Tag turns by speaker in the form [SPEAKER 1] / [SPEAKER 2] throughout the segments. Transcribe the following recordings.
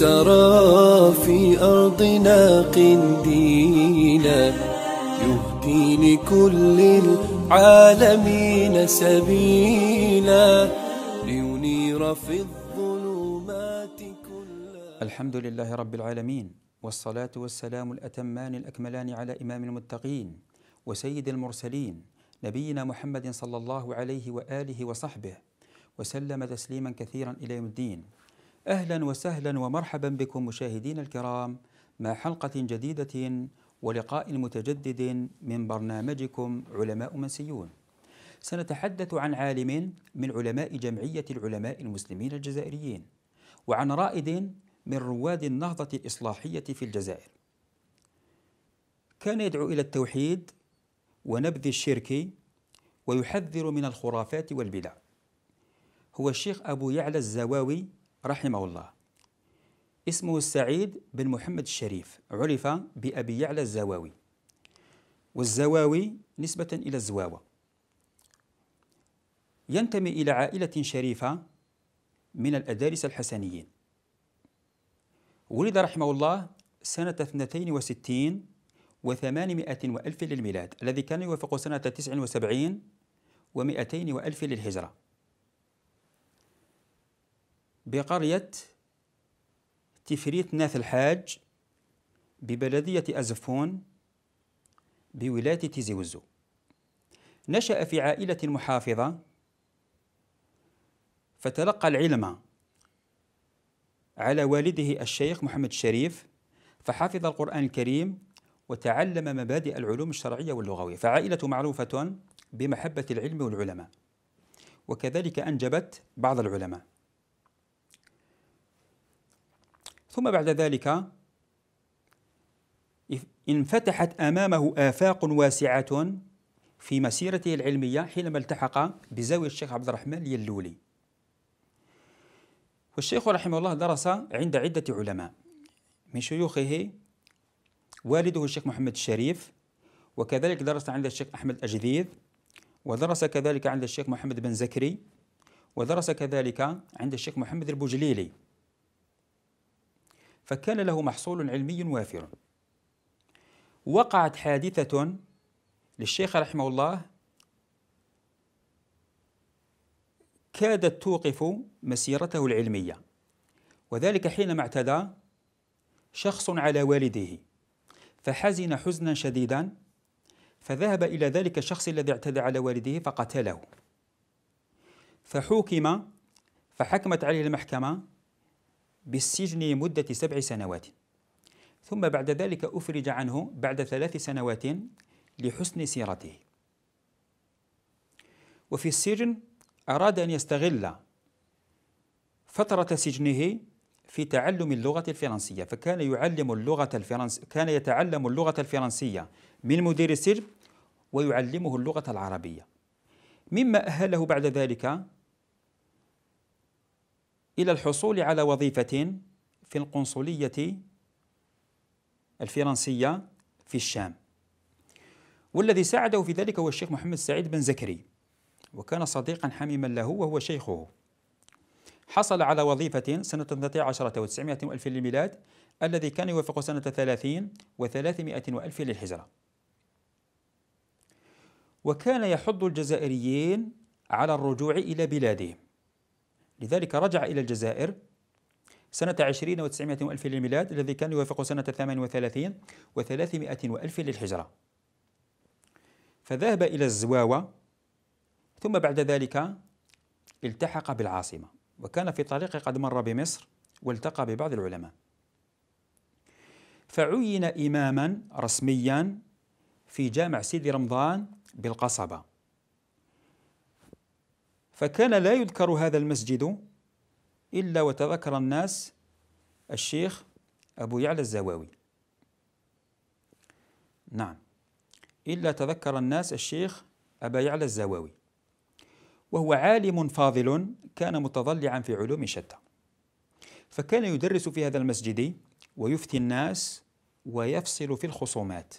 [SPEAKER 1] سرى في أرضنا قنديلا يهدي لكل العالمين سبيلا لينير في الظلمات كلها الحمد لله رب العالمين والصلاة والسلام الأتمان الأكملان على إمام المتقين وسيد المرسلين نبينا محمد صلى الله عليه وآله وصحبه وسلم تسليما كثيرا إلى يوم الدين اهلا وسهلا ومرحبا بكم مشاهدينا الكرام مع حلقه جديده ولقاء متجدد من برنامجكم علماء منسيون. سنتحدث عن عالم من علماء جمعيه العلماء المسلمين الجزائريين وعن رائد من رواد النهضه الاصلاحيه في الجزائر. كان يدعو الى التوحيد ونبذ الشرك ويحذر من الخرافات والبدع. هو الشيخ ابو يعلى الزواوي رحمه الله اسمه السعيد بن محمد الشريف عرف بأبي يعلى الزواوي والزواوي نسبة إلى الزواوة ينتمي إلى عائلة شريفة من الأدارس الحسنيين ولد رحمه الله سنة 62 و800 وألف للميلاد الذي كان يوافق سنة 79 و200 وألف للهجرة بقرية تفريت ناث الحاج ببلدية أزفون بولاية تيزي وزو نشأ في عائلة محافظة فتلقى العلم على والده الشيخ محمد الشريف فحفظ القرآن الكريم وتعلم مبادئ العلوم الشرعية واللغوية فعائلة معروفة بمحبة العلم والعلماء وكذلك أنجبت بعض العلماء ثم بعد ذلك انفتحت امامه افاق واسعه في مسيرته العلميه حينما التحق بزاويه الشيخ عبد الرحمن اليلولي. والشيخ رحمه الله درس عند عده علماء من شيوخه والده الشيخ محمد الشريف وكذلك درس عند الشيخ احمد اجذيذ ودرس كذلك عند الشيخ محمد بن زكري ودرس كذلك عند الشيخ محمد البوجليلي فكان له محصول علمي وافر وقعت حادثة للشيخ رحمه الله كادت توقف مسيرته العلمية وذلك حينما اعتدى شخص على والده فحزن حزنا شديدا فذهب إلى ذلك الشخص الذي اعتدى على والده فقتله فحوكم فحكمت عليه المحكمة بالسجن مدة سبع سنوات ثم بعد ذلك أفرج عنه بعد ثلاث سنوات لحسن سيرته وفي السجن أراد أن يستغل فترة سجنه في تعلم اللغة الفرنسية فكان يعلم اللغة الفرنس كان يتعلم اللغة الفرنسية من مدير السجن ويعلمه اللغة العربية مما أهله بعد ذلك إلى الحصول على وظيفة في القنصلية الفرنسية في الشام والذي ساعده في ذلك هو الشيخ محمد سعيد بن زكري وكان صديقا حميما له وهو شيخه حصل على وظيفة سنة 12 و900 ألف للميلاد الذي كان يوافق سنة 30 و300 ألف للهجرة وكان يحض الجزائريين على الرجوع إلى بلادهم لذلك رجع إلى الجزائر سنة عشرين وتسعمائة وألف للميلاد الذي كان يوافق سنة ثمان وثلاثين وثلاثمائة وألف للهجرة فذهب إلى الزواوة ثم بعد ذلك التحق بالعاصمة وكان في طريقه قد مر بمصر والتقى ببعض العلماء فعين إماما رسميا في جامع سيدي رمضان بالقصبة فكان لا يذكر هذا المسجد إلا وتذكر الناس الشيخ أبو يعلى الزواوي نعم إلا تذكر الناس الشيخ أبا يعلى الزواوي وهو عالم فاضل كان متضلعا في علوم شتى فكان يدرس في هذا المسجد ويفتي الناس ويفصل في الخصومات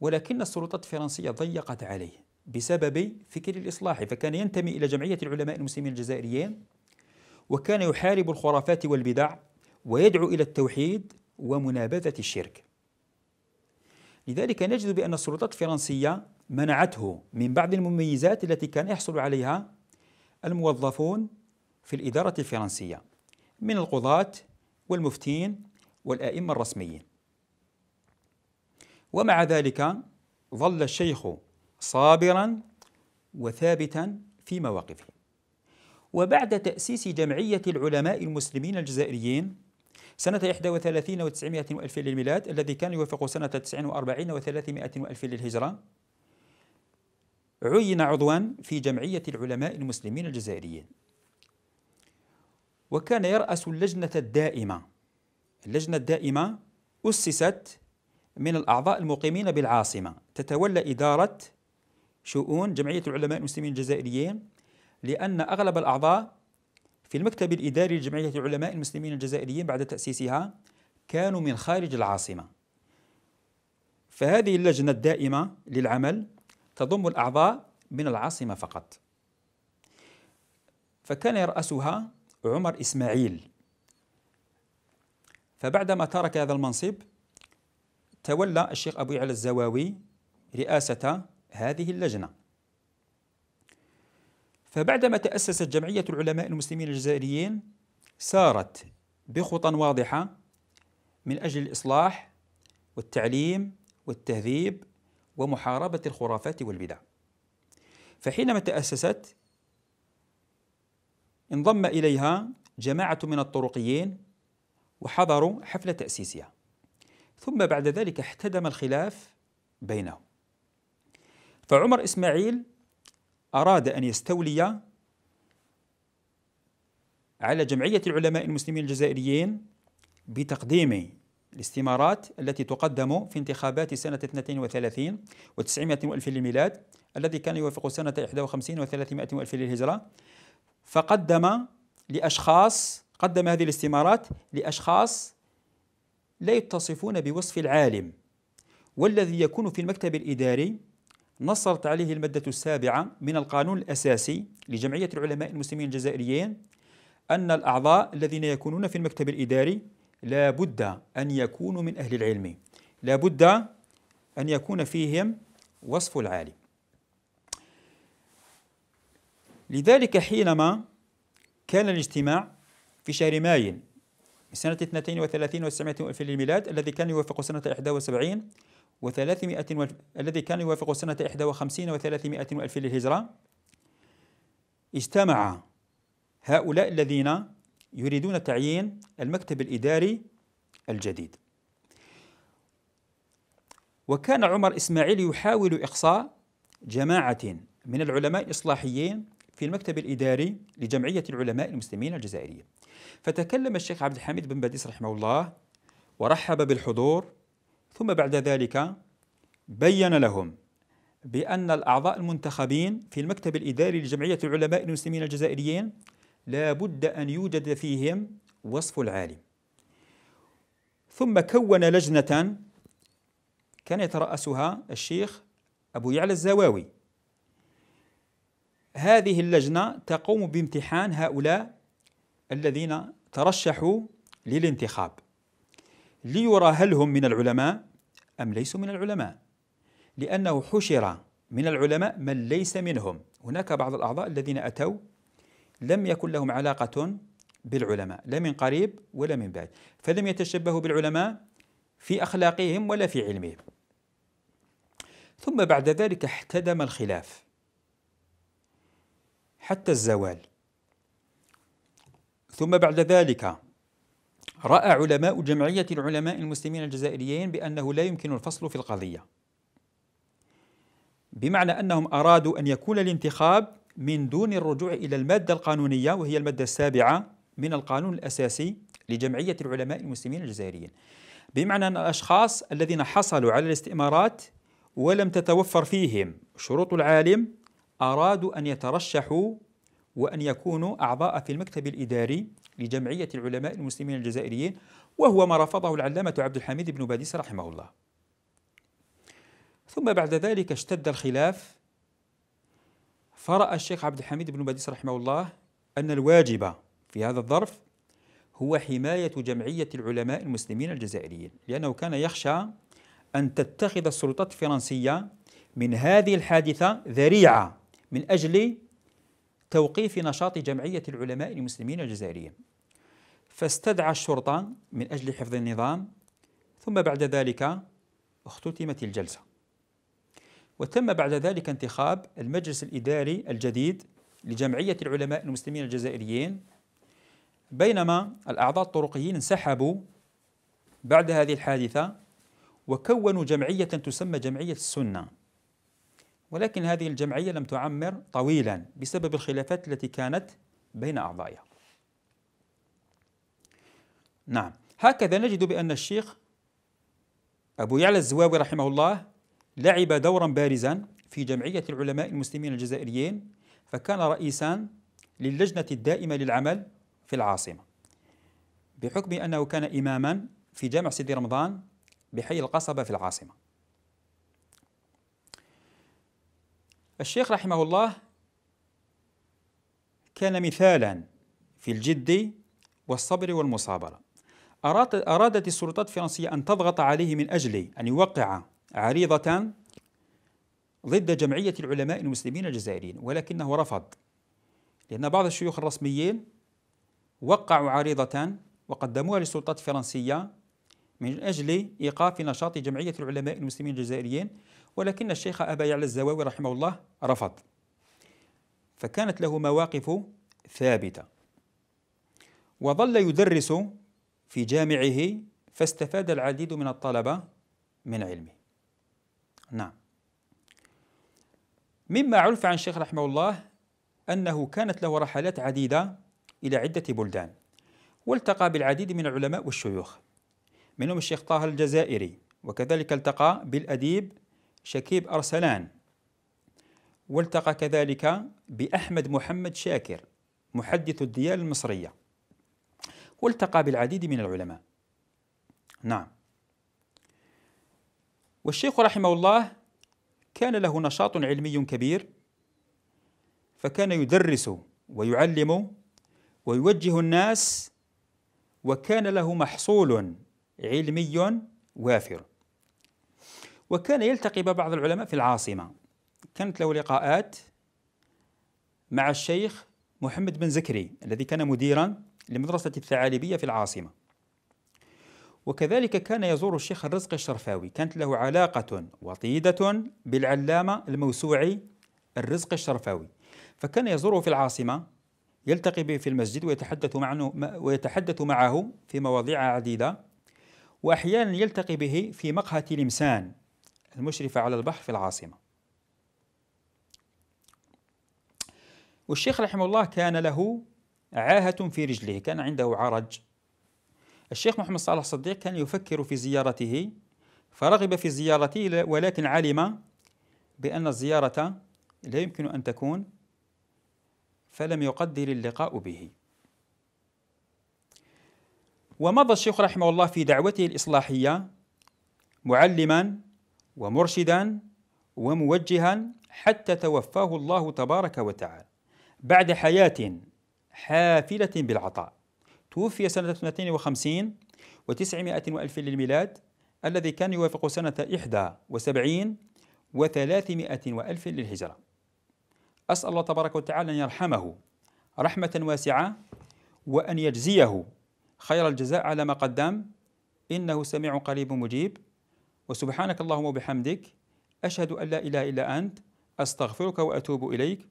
[SPEAKER 1] ولكن السلطات الفرنسية ضيقت عليه بسبب فكر الإصلاح فكان ينتمي إلى جمعية العلماء المسلمين الجزائريين وكان يحارب الخرافات والبدع ويدعو إلى التوحيد ومنابذة الشرك لذلك نجد بأن السلطات الفرنسية منعته من بعض المميزات التي كان يحصل عليها الموظفون في الإدارة الفرنسية من القضاة والمفتين والأئمة الرسميين ومع ذلك ظل الشيخ صابرا وثابتا في مواقفه وبعد تأسيس جمعية العلماء المسلمين الجزائريين سنة 31 و900 وألف للميلاد الذي كان يوافق سنة 49 و300 وألف للهجرة عين عضوا في جمعية العلماء المسلمين الجزائريين وكان يرأس اللجنة الدائمة اللجنة الدائمة أسست من الأعضاء المقيمين بالعاصمة تتولى إدارة شؤون جمعية العلماء المسلمين الجزائريين لأن أغلب الأعضاء في المكتب الإداري لجمعية العلماء المسلمين الجزائريين بعد تأسيسها كانوا من خارج العاصمة فهذه اللجنة الدائمة للعمل تضم الأعضاء من العاصمة فقط فكان يرأسها عمر إسماعيل فبعدما ترك هذا المنصب تولى الشيخ أبو يعلى الزواوي رئاسة هذه اللجنة فبعدما تأسست جمعية العلماء المسلمين الجزائريين سارت بخطى واضحة من أجل الإصلاح والتعليم والتهذيب ومحاربة الخرافات والبدع فحينما تأسست انضم إليها جماعة من الطرقيين وحضروا حفله تأسيسها ثم بعد ذلك احتدم الخلاف بينهم فعمر إسماعيل أراد أن يستولي على جمعية العلماء المسلمين الجزائريين بتقديم الاستمارات التي تقدم في انتخابات سنة 32 و900 ألف للميلاد الذي كان يوافق سنة 51 و300 وألف للهجرة فقدم لأشخاص قدم هذه الاستمارات لأشخاص لا يتصفون بوصف العالم والذي يكون في المكتب الإداري نصرت عليه المادة السابعة من القانون الأساسي لجمعية العلماء المسلمين الجزائريين أن الأعضاء الذين يكونون في المكتب الإداري لا بد أن يكونوا من أهل العلم لا بد أن يكون فيهم وصف العالم لذلك حينما كان الاجتماع في شهر مايو سنة 32 و900 ألف للميلاد الذي كان يوافق سنة 71 و300 الذي كان يوافق سنة 51 و300 وألف للهجرة اجتمع هؤلاء الذين يريدون تعيين المكتب الإداري الجديد وكان عمر إسماعيل يحاول إقصاء جماعة من العلماء الإصلاحيين في المكتب الإداري لجمعية العلماء المسلمين الجزائرية فتكلم الشيخ عبد الحميد بن باديس رحمه الله ورحب بالحضور ثم بعد ذلك بين لهم بأن الأعضاء المنتخبين في المكتب الإداري لجمعية العلماء المسلمين الجزائريين لا بد أن يوجد فيهم وصف العالم ثم كون لجنة كان يترأسها الشيخ أبو يعلى الزواوي هذه اللجنة تقوم بامتحان هؤلاء الذين ترشحوا للانتخاب ليرى هل هم من العلماء أم ليسوا من العلماء لأنه حشر من العلماء من ليس منهم هناك بعض الأعضاء الذين أتوا لم يكن لهم علاقة بالعلماء لا من قريب ولا من بعيد فلم يتشبهوا بالعلماء في أخلاقهم ولا في علمهم ثم بعد ذلك احتدم الخلاف حتى الزوال ثم بعد ذلك رأى علماء جمعية العلماء المسلمين الجزائريين بأنه لا يمكن الفصل في القضية بمعنى أنهم أرادوا أن يكون الانتخاب من دون الرجوع إلى المادة القانونية وهي المادة السابعة من القانون الأساسي لجمعية العلماء المسلمين الجزائريين بمعنى أن الأشخاص الذين حصلوا على الاستئمارات ولم تتوفر فيهم شروط العالم أرادوا أن يترشحوا وأن يكونوا أعضاء في المكتب الإداري لجمعية العلماء المسلمين الجزائريين وهو ما رفضه العلامة عبد الحميد بن باديس رحمه الله ثم بعد ذلك اشتد الخلاف فرأى الشيخ عبد الحميد بن باديس رحمه الله أن الواجب في هذا الظرف هو حماية جمعية العلماء المسلمين الجزائريين لأنه كان يخشى أن تتخذ السلطات الفرنسية من هذه الحادثة ذريعة من أجل توقيف نشاط جمعية العلماء المسلمين الجزائرية فاستدعى الشرطة من أجل حفظ النظام ثم بعد ذلك اختتمت الجلسة وتم بعد ذلك انتخاب المجلس الإداري الجديد لجمعية العلماء المسلمين الجزائريين بينما الأعضاء الطرقيين انسحبوا بعد هذه الحادثة وكونوا جمعية تسمى جمعية السنة ولكن هذه الجمعية لم تعمر طويلا بسبب الخلافات التي كانت بين أعضائها نعم هكذا نجد بأن الشيخ أبو يعلى الزواوي رحمه الله لعب دورا بارزا في جمعية العلماء المسلمين الجزائريين فكان رئيسا للجنة الدائمة للعمل في العاصمة بحكم أنه كان إماما في جامع سيدي رمضان بحي القصبة في العاصمة الشيخ رحمه الله كان مثالا في الجد والصبر والمصابرة أرادت السلطات الفرنسية أن تضغط عليه من أجل أن يوقع عريضة ضد جمعية العلماء المسلمين الجزائريين ولكنه رفض لأن بعض الشيوخ الرسميين وقعوا عريضة وقدموها للسلطات الفرنسية من أجل إيقاف نشاط جمعية العلماء المسلمين الجزائريين ولكن الشيخ أبا يعلى الزواوي رحمه الله رفض فكانت له مواقف ثابتة وظل يدرس في جامعه فاستفاد العديد من الطلبة من علمه نعم مما عرف عن الشيخ رحمه الله أنه كانت له رحلات عديدة إلى عدة بلدان والتقى بالعديد من العلماء والشيوخ منهم الشيخ طه الجزائري وكذلك التقى بالأديب شكيب أرسلان والتقى كذلك بأحمد محمد شاكر محدث الديال المصرية والتقى بالعديد من العلماء نعم والشيخ رحمه الله كان له نشاط علمي كبير فكان يدرس ويعلم ويوجه الناس وكان له محصول علمي وافر وكان يلتقي ببعض العلماء في العاصمة كانت له لقاءات مع الشيخ محمد بن زكري الذي كان مديرا لمدرسة الثعالبية في العاصمة وكذلك كان يزور الشيخ الرزق الشرفاوي كانت له علاقة وطيدة بالعلامة الموسوعي الرزق الشرفاوي فكان يزوره في العاصمة يلتقي به في المسجد ويتحدث معه ويتحدث معه في مواضيع عديدة وأحيانا يلتقي به في مقهى تلمسان المشرفة على البحر في العاصمة والشيخ رحمه الله كان له عاهة في رجله كان عنده عرج الشيخ محمد صالح الصديق كان يفكر في زيارته فرغب في زيارته ولكن علم بأن الزيارة لا يمكن أن تكون فلم يقدر اللقاء به ومضى الشيخ رحمه الله في دعوته الإصلاحية معلما ومرشدا وموجها حتى توفاه الله تبارك وتعالى بعد حياة حافلة بالعطاء توفي سنة 52 و900 وألف للميلاد الذي كان يوافق سنة 71 و300 وألف للهجرة أسأل الله تبارك وتعالى أن يرحمه رحمة واسعة وأن يجزيه خير الجزاء على ما قدم إنه سميع قريب مجيب وسبحانك اللهم وبحمدك أشهد أن لا إله إلا أنت أستغفرك وأتوب إليك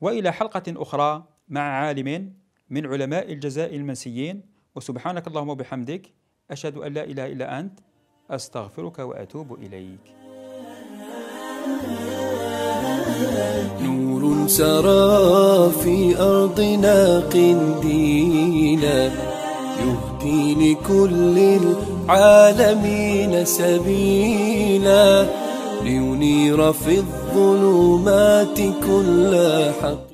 [SPEAKER 1] وإلى حلقة أخرى مع عالم من علماء الجزاء المنسيين وسبحانك اللهم وبحمدك أشهد أن لا إله إلا أنت أستغفرك وأتوب إليك نور سرى في أرضنا قنديلا يهدي لكل العالمين سبيلا لينير في الظلمات كل حق